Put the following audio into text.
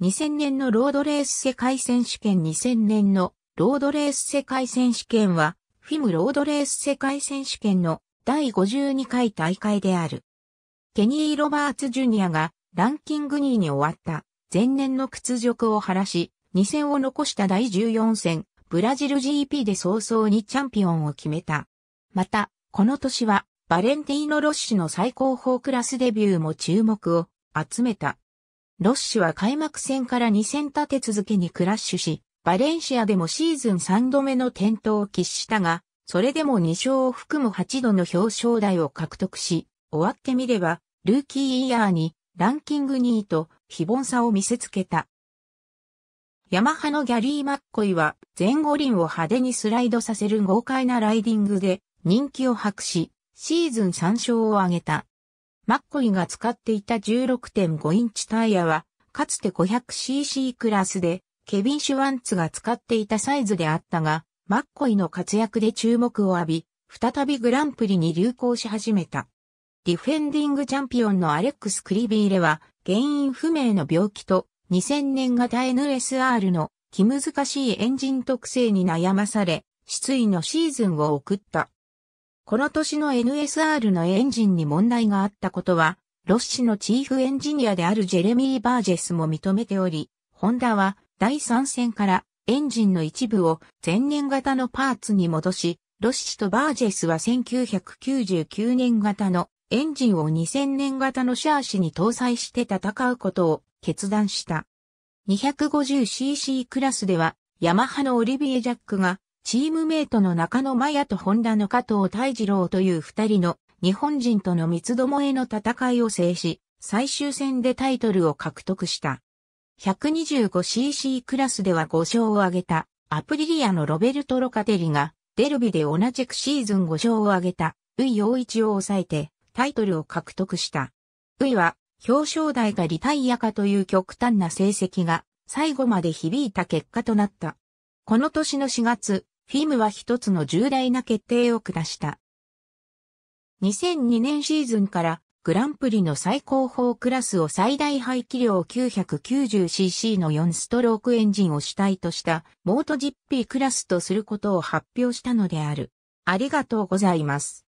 2000年のロードレース世界選手権2000年のロードレース世界選手権は、フィムロードレース世界選手権の第52回大会である。ケニー・ロバーツ・ジュニアがランキング2位に終わった前年の屈辱を晴らし、2戦を残した第14戦、ブラジル GP で早々にチャンピオンを決めた。また、この年は、バレンティーノ・ロッシュの最高峰クラスデビューも注目を集めた。ロッシュは開幕戦から2戦立て続けにクラッシュし、バレンシアでもシーズン3度目の転倒を喫したが、それでも2勝を含む8度の表彰台を獲得し、終わってみれば、ルーキーイヤーにランキング2位と非凡さを見せつけた。ヤマハのギャリー・マッコイは前後輪を派手にスライドさせる豪快なライディングで人気を博し、シーズン3勝を挙げた。マッコイが使っていた16.5インチタイヤは、かつて 500cc クラスで、ケビン・シュワンツが使っていたサイズであったが、マッコイの活躍で注目を浴び、再びグランプリに流行し始めた。ディフェンディングチャンピオンのアレックス・クリビーレは、原因不明の病気と、2000年型 NSR の気難しいエンジン特性に悩まされ、失意のシーズンを送った。この年の NSR のエンジンに問題があったことは、ロッシのチーフエンジニアであるジェレミー・バージェスも認めており、ホンダは第3戦からエンジンの一部を前年型のパーツに戻し、ロッシとバージェスは1999年型のエンジンを2000年型のシャーシに搭載して戦うことを決断した。250cc クラスでは、ヤマハのオリビエ・ジャックがチームメイトの中野真也と本田の加藤大二郎という二人の日本人との三つどもえの戦いを制し、最終戦でタイトルを獲得した。125cc クラスでは5勝を挙げたアプリリアのロベルト・ロカテリがデルビで同じくシーズン5勝を挙げたウイ・ヨウイチを抑えてタイトルを獲得した。ウイは表彰台がリタイアかという極端な成績が最後まで響いた結果となった。この年の4月、フィムは一つの重大な決定を下した。2002年シーズンからグランプリの最高峰クラスを最大排気量 990cc の4ストロークエンジンを主体としたモート GP クラスとすることを発表したのである。ありがとうございます。